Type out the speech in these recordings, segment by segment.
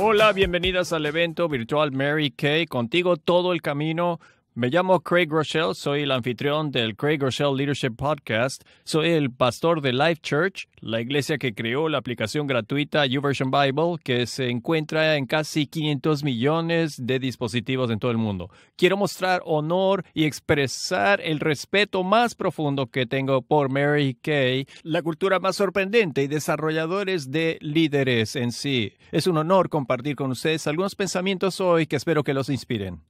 Hola, bienvenidas al evento virtual Mary Kay, contigo todo el camino me llamo Craig Rochelle, soy el anfitrión del Craig Rochelle Leadership Podcast, soy el pastor de Life Church, la iglesia que creó la aplicación gratuita YouVersion Bible, que se encuentra en casi 500 millones de dispositivos en todo el mundo. Quiero mostrar honor y expresar el respeto más profundo que tengo por Mary Kay, la cultura más sorprendente y desarrolladores de líderes en sí. Es un honor compartir con ustedes algunos pensamientos hoy que espero que los inspiren.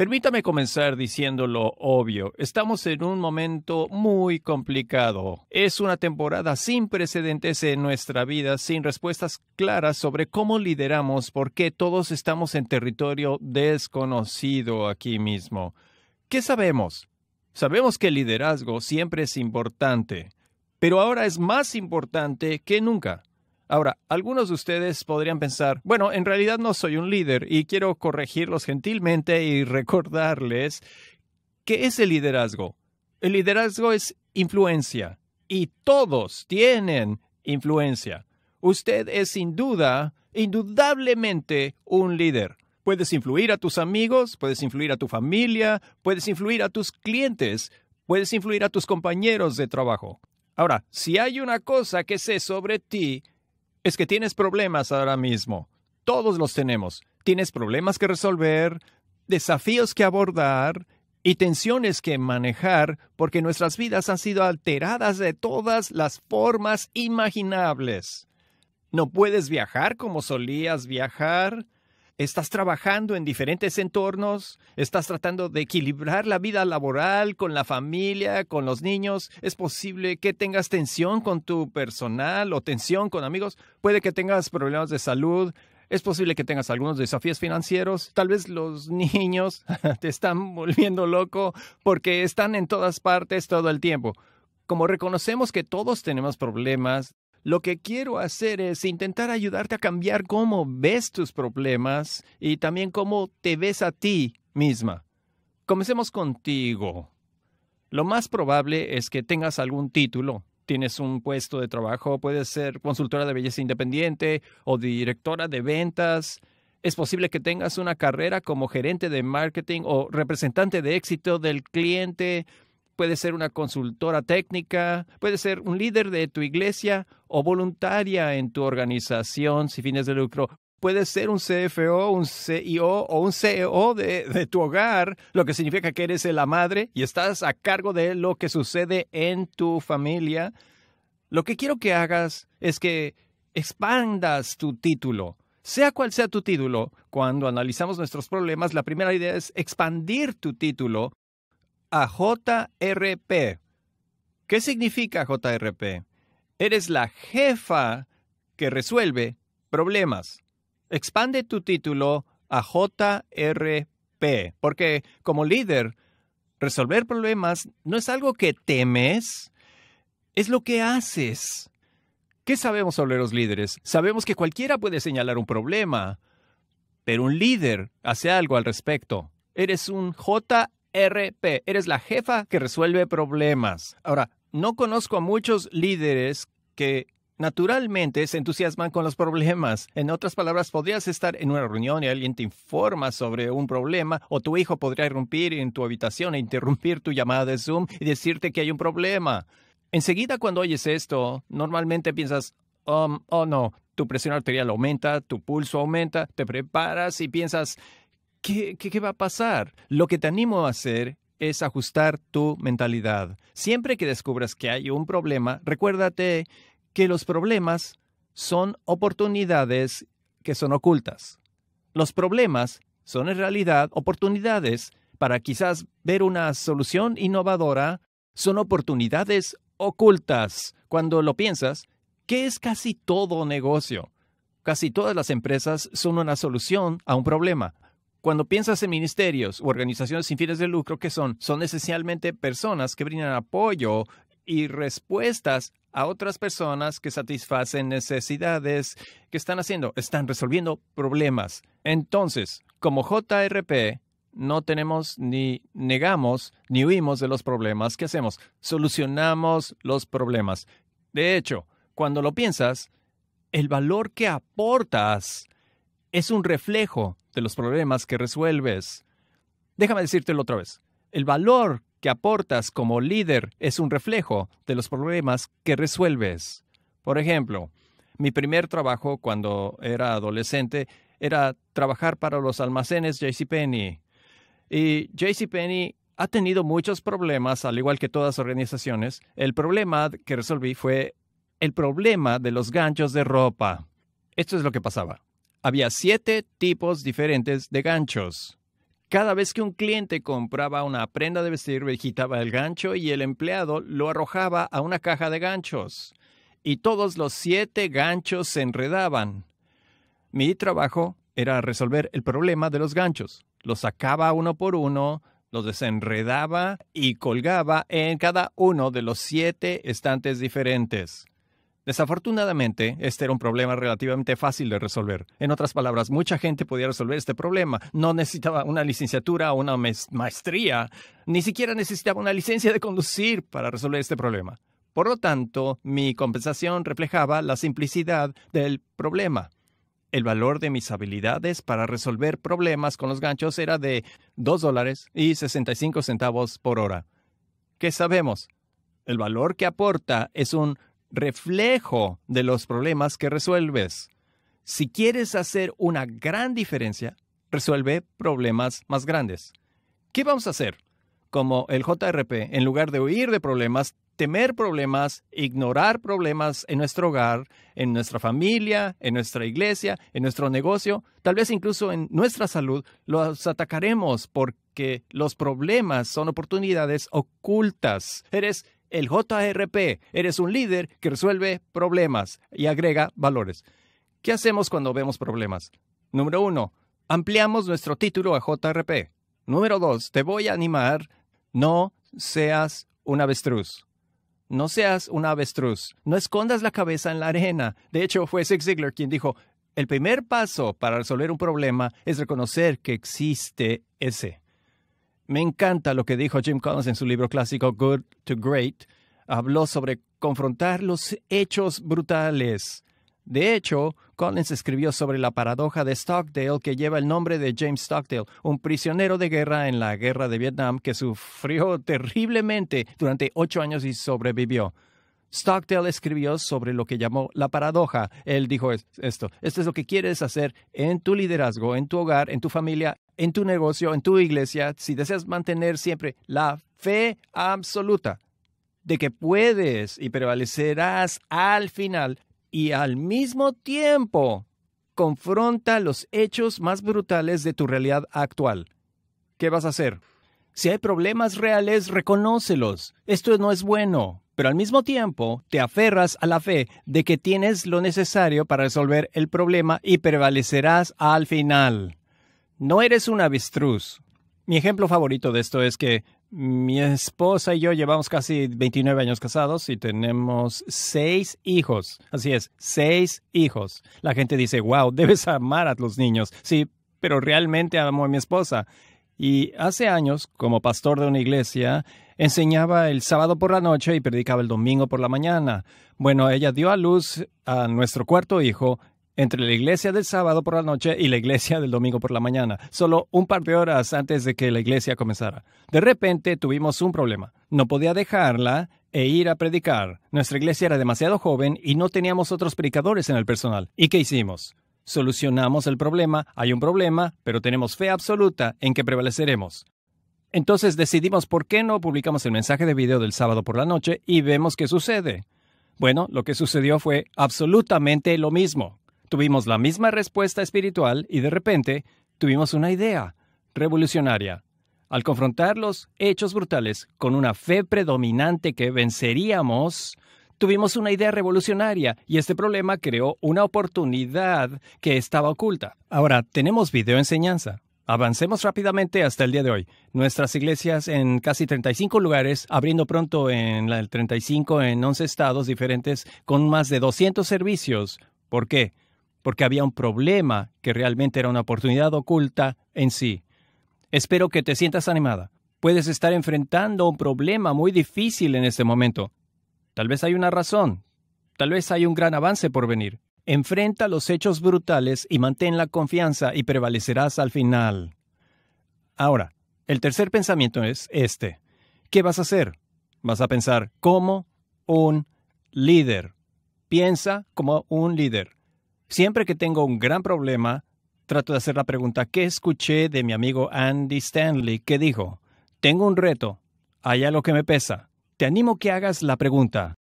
Permítame comenzar diciendo lo obvio. Estamos en un momento muy complicado. Es una temporada sin precedentes en nuestra vida, sin respuestas claras sobre cómo lideramos, porque todos estamos en territorio desconocido aquí mismo. ¿Qué sabemos? Sabemos que el liderazgo siempre es importante, pero ahora es más importante que nunca. Ahora, algunos de ustedes podrían pensar, bueno, en realidad no soy un líder y quiero corregirlos gentilmente y recordarles ¿qué es el liderazgo. El liderazgo es influencia y todos tienen influencia. Usted es sin duda, indudablemente, un líder. Puedes influir a tus amigos, puedes influir a tu familia, puedes influir a tus clientes, puedes influir a tus compañeros de trabajo. Ahora, si hay una cosa que sé sobre ti, es que tienes problemas ahora mismo. Todos los tenemos. Tienes problemas que resolver, desafíos que abordar y tensiones que manejar porque nuestras vidas han sido alteradas de todas las formas imaginables. No puedes viajar como solías viajar, estás trabajando en diferentes entornos, estás tratando de equilibrar la vida laboral con la familia, con los niños, es posible que tengas tensión con tu personal o tensión con amigos, puede que tengas problemas de salud, es posible que tengas algunos desafíos financieros, tal vez los niños te están volviendo loco porque están en todas partes todo el tiempo. Como reconocemos que todos tenemos problemas lo que quiero hacer es intentar ayudarte a cambiar cómo ves tus problemas y también cómo te ves a ti misma. Comencemos contigo. Lo más probable es que tengas algún título, tienes un puesto de trabajo, puedes ser consultora de belleza independiente o directora de ventas. Es posible que tengas una carrera como gerente de marketing o representante de éxito del cliente puede ser una consultora técnica, puede ser un líder de tu iglesia o voluntaria en tu organización sin fines de lucro. Puede ser un CFO, un CEO o un CEO e de tu hogar, lo que significa que eres la madre y estás a cargo de lo que sucede en tu familia. Lo que quiero que hagas es que expandas tu título. Sea cual sea tu título, cuando analizamos nuestros problemas, la primera idea es expandir tu título a JRP. ¿Qué significa JRP? Eres la jefa que resuelve problemas. Expande tu título a JRP, porque como líder, resolver problemas no es algo que temes, es lo que haces. ¿Qué sabemos sobre los líderes? Sabemos que cualquiera puede señalar un problema, pero un líder hace algo al respecto. Eres un JRP. RP. Eres la jefa que resuelve problemas. Ahora, no conozco a muchos líderes que naturalmente se entusiasman con los problemas. En otras palabras, podrías estar en una reunión y alguien te informa sobre un problema o tu hijo podría irrumpir en tu habitación e interrumpir tu llamada de Zoom y decirte que hay un problema. Enseguida cuando oyes esto, normalmente piensas, um, oh no, tu presión arterial aumenta, tu pulso aumenta, te preparas y piensas, ¿qué, va a pasar? Lo que te animo a hacer es ajustar tu mentalidad. Siempre que descubras que hay un problema, recuérdate que los problemas son oportunidades que son ocultas. Los problemas son en realidad oportunidades para quizás ver una solución innovadora. Son oportunidades ocultas. Cuando lo piensas, que es casi todo negocio. Casi todas las empresas son una solución a un problema. Cuando piensas en ministerios u organizaciones sin fines de lucro, ¿qué son? Son esencialmente personas que brindan apoyo y respuestas a otras personas que satisfacen necesidades. que están haciendo? Están resolviendo problemas. Entonces, como JRP, no tenemos ni negamos ni huimos de los problemas. que hacemos? Solucionamos los problemas. De hecho, cuando lo piensas, el valor que aportas es un reflejo de los problemas que resuelves. Déjame decírtelo otra vez. El valor que aportas como líder es un reflejo de los problemas que resuelves. Por ejemplo, mi primer trabajo cuando era adolescente era trabajar para los almacenes JCPenney. Y JCPenney ha tenido muchos problemas, al igual que todas organizaciones. El problema que resolví fue el problema de los ganchos de ropa. Esto es lo que pasaba había siete tipos diferentes de ganchos. Cada vez que un cliente compraba una prenda de vestir, quitaba el gancho y el empleado lo arrojaba a una caja de ganchos. Y todos los siete ganchos se enredaban. Mi trabajo era resolver el problema de los ganchos. Los sacaba uno por uno, los desenredaba y colgaba en cada uno de los siete estantes diferentes. Desafortunadamente, este era un problema relativamente fácil de resolver. En otras palabras, mucha gente podía resolver este problema. No necesitaba una licenciatura o una maestría, ni siquiera necesitaba una licencia de conducir para resolver este problema. Por lo tanto, mi compensación reflejaba la simplicidad del problema. El valor de mis habilidades para resolver problemas con los ganchos era de 2 dólares y 65 centavos por hora. ¿Qué sabemos? El valor que aporta es un reflejo de los problemas que resuelves. Si quieres hacer una gran diferencia, resuelve problemas más grandes. ¿Qué vamos a hacer? Como el JRP, en lugar de huir de problemas, temer problemas, ignorar problemas en nuestro hogar, en nuestra familia, en nuestra iglesia, en nuestro negocio, tal vez incluso en nuestra salud, los atacaremos porque los problemas son oportunidades ocultas. Eres el JRP. Eres un líder que resuelve problemas y agrega valores. ¿Qué hacemos cuando vemos problemas? Número uno, ampliamos nuestro título a JRP. Número dos, te voy a animar, no seas un avestruz. No seas un avestruz. No escondas la cabeza en la arena. De hecho, fue Zig Ziglar quien dijo, el primer paso para resolver un problema es reconocer que existe ese. Me encanta lo que dijo Jim Collins en su libro clásico Good to Great. Habló sobre confrontar los hechos brutales. De hecho, Collins escribió sobre la paradoja de Stockdale que lleva el nombre de James Stockdale, un prisionero de guerra en la guerra de Vietnam que sufrió terriblemente durante ocho años y sobrevivió. Stockdale escribió sobre lo que llamó la paradoja. Él dijo esto, esto es lo que quieres hacer en tu liderazgo, en tu hogar, en tu familia en tu negocio, en tu iglesia, si deseas mantener siempre la fe absoluta de que puedes y prevalecerás al final y al mismo tiempo confronta los hechos más brutales de tu realidad actual. ¿Qué vas a hacer? Si hay problemas reales, reconócelos. Esto no es bueno, pero al mismo tiempo te aferras a la fe de que tienes lo necesario para resolver el problema y prevalecerás al final no eres un avestruz. Mi ejemplo favorito de esto es que mi esposa y yo llevamos casi 29 años casados y tenemos seis hijos. Así es, seis hijos. La gente dice, wow, debes amar a los niños. Sí, pero realmente amo a mi esposa. Y hace años, como pastor de una iglesia, enseñaba el sábado por la noche y predicaba el domingo por la mañana. Bueno, ella dio a luz a nuestro cuarto hijo entre la iglesia del sábado por la noche y la iglesia del domingo por la mañana, solo un par de horas antes de que la iglesia comenzara. De repente tuvimos un problema. No podía dejarla e ir a predicar. Nuestra iglesia era demasiado joven y no teníamos otros predicadores en el personal. ¿Y qué hicimos? Solucionamos el problema, hay un problema, pero tenemos fe absoluta en que prevaleceremos. Entonces decidimos por qué no publicamos el mensaje de video del sábado por la noche y vemos qué sucede. Bueno, lo que sucedió fue absolutamente lo mismo. Tuvimos la misma respuesta espiritual y de repente tuvimos una idea revolucionaria. Al confrontar los hechos brutales con una fe predominante que venceríamos, tuvimos una idea revolucionaria y este problema creó una oportunidad que estaba oculta. Ahora, tenemos video enseñanza. Avancemos rápidamente hasta el día de hoy. Nuestras iglesias en casi 35 lugares, abriendo pronto en el 35 en 11 estados diferentes, con más de 200 servicios. ¿Por qué? porque había un problema que realmente era una oportunidad oculta en sí. Espero que te sientas animada. Puedes estar enfrentando un problema muy difícil en este momento. Tal vez hay una razón. Tal vez hay un gran avance por venir. Enfrenta los hechos brutales y mantén la confianza y prevalecerás al final. Ahora, el tercer pensamiento es este. ¿Qué vas a hacer? Vas a pensar como un líder. Piensa como un líder. Siempre que tengo un gran problema, trato de hacer la pregunta que escuché de mi amigo Andy Stanley, que dijo, tengo un reto, allá lo que me pesa. Te animo que hagas la pregunta,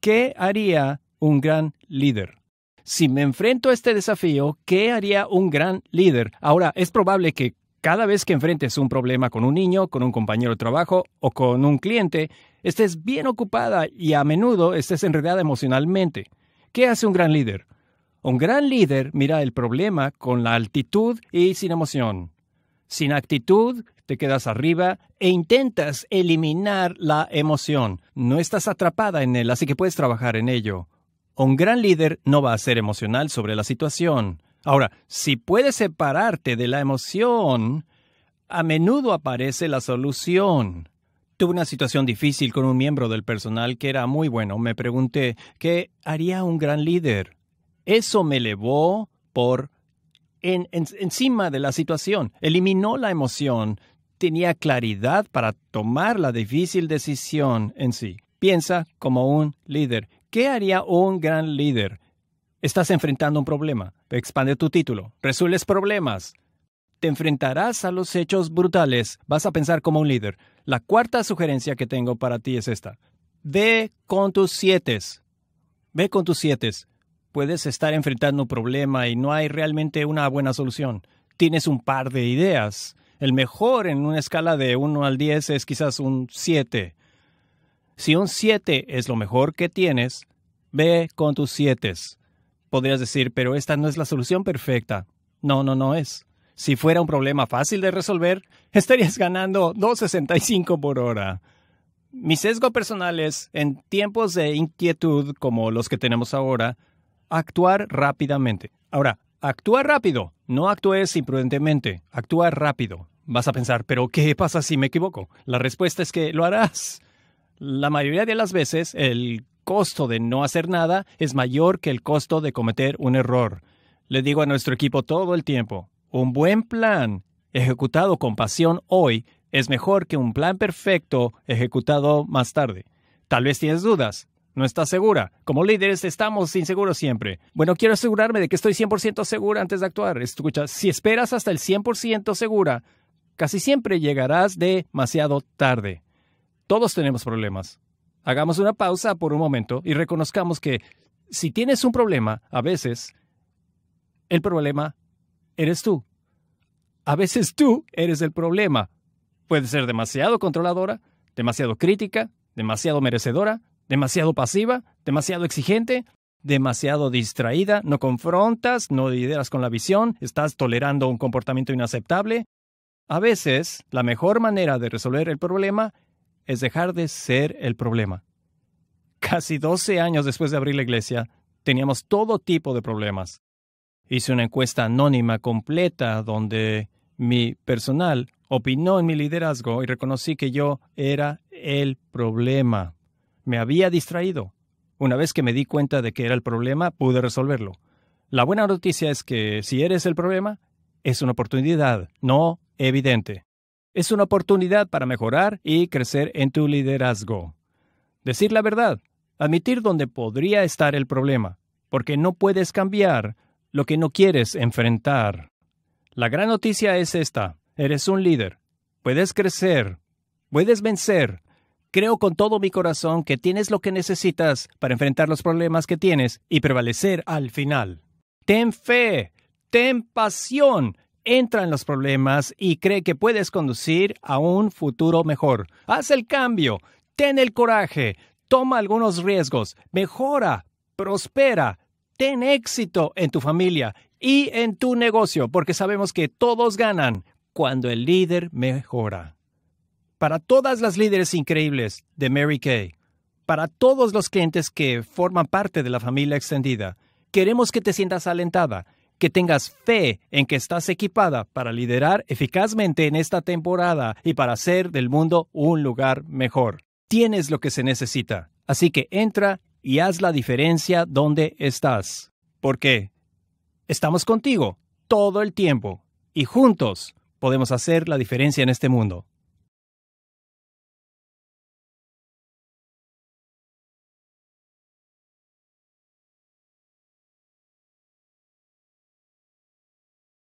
¿qué haría un gran líder? Si me enfrento a este desafío, ¿qué haría un gran líder? Ahora, es probable que cada vez que enfrentes un problema con un niño, con un compañero de trabajo o con un cliente, estés bien ocupada y a menudo estés enredada emocionalmente. ¿Qué hace un gran líder? Un gran líder mira el problema con la altitud y sin emoción. Sin actitud, te quedas arriba e intentas eliminar la emoción. No estás atrapada en él, así que puedes trabajar en ello. Un gran líder no va a ser emocional sobre la situación. Ahora, si puedes separarte de la emoción, a menudo aparece la solución. Tuve una situación difícil con un miembro del personal que era muy bueno. Me pregunté, ¿qué haría un gran líder? Eso me elevó por encima de la situación, eliminó la emoción, tenía claridad para tomar la difícil decisión en sí. Piensa como un líder. ¿Qué haría un gran líder? Estás enfrentando un problema. Expande tu título. Resuelves problemas. Te enfrentarás a los hechos brutales. Vas a pensar como un líder. La cuarta sugerencia que tengo para ti es esta. Ve con tus siete. Ve con tus siete puedes estar enfrentando un problema y no hay realmente una buena solución. Tienes un par de ideas. El mejor en una escala de 1 al 10 es quizás un 7. Si un 7 es lo mejor que tienes, ve con tus 7. Podrías decir, pero esta no es la solución perfecta. No, no, no es. Si fuera un problema fácil de resolver, estarías ganando 2.65 por hora. Mi sesgo personal es, en tiempos de inquietud como los que tenemos ahora, actuar rápidamente. Ahora, actúa rápido. No actúes imprudentemente. Actúa rápido. Vas a pensar, pero ¿qué pasa si me equivoco? La respuesta es que lo harás. La mayoría de las veces el costo de no hacer nada es mayor que el costo de cometer un error. Le digo a nuestro equipo todo el tiempo, un buen plan ejecutado con pasión hoy es mejor que un plan perfecto ejecutado más tarde. Tal vez tienes dudas, no está segura. Como líderes estamos inseguros siempre. Bueno, quiero asegurarme de que estoy 100% segura antes de actuar. Escucha, si esperas hasta el 100% segura, casi siempre llegarás demasiado tarde. Todos tenemos problemas. Hagamos una pausa por un momento y reconozcamos que si tienes un problema, a veces el problema eres tú. A veces tú eres el problema. Puede ser demasiado controladora, demasiado crítica, demasiado merecedora, demasiado pasiva, demasiado exigente, demasiado distraída, no confrontas, no lideras con la visión, estás tolerando un comportamiento inaceptable. A veces, la mejor manera de resolver el problema es dejar de ser el problema. Casi 12 años después de abrir la iglesia, teníamos todo tipo de problemas. Hice una encuesta anónima completa donde mi personal opinó en mi liderazgo y reconocí que yo era el problema. Me había distraído. Una vez que me di cuenta de que era el problema, pude resolverlo. La buena noticia es que si eres el problema, es una oportunidad, no evidente. Es una oportunidad para mejorar y crecer en tu liderazgo. Decir la verdad, admitir dónde podría estar el problema, porque no puedes cambiar lo que no quieres enfrentar. La gran noticia es esta, eres un líder, puedes crecer, puedes vencer, Creo con todo mi corazón que tienes lo que necesitas para enfrentar los problemas que tienes y prevalecer al final. Ten fe, ten pasión, entra en los problemas y cree que puedes conducir a un futuro mejor. Haz el cambio, ten el coraje, toma algunos riesgos, mejora, prospera, ten éxito en tu familia y en tu negocio, porque sabemos que todos ganan cuando el líder mejora para todas las líderes increíbles de Mary Kay, para todos los clientes que forman parte de la familia extendida. Queremos que te sientas alentada, que tengas fe en que estás equipada para liderar eficazmente en esta temporada y para hacer del mundo un lugar mejor. Tienes lo que se necesita, así que entra y haz la diferencia donde estás. Porque estamos contigo todo el tiempo y juntos podemos hacer la diferencia en este mundo.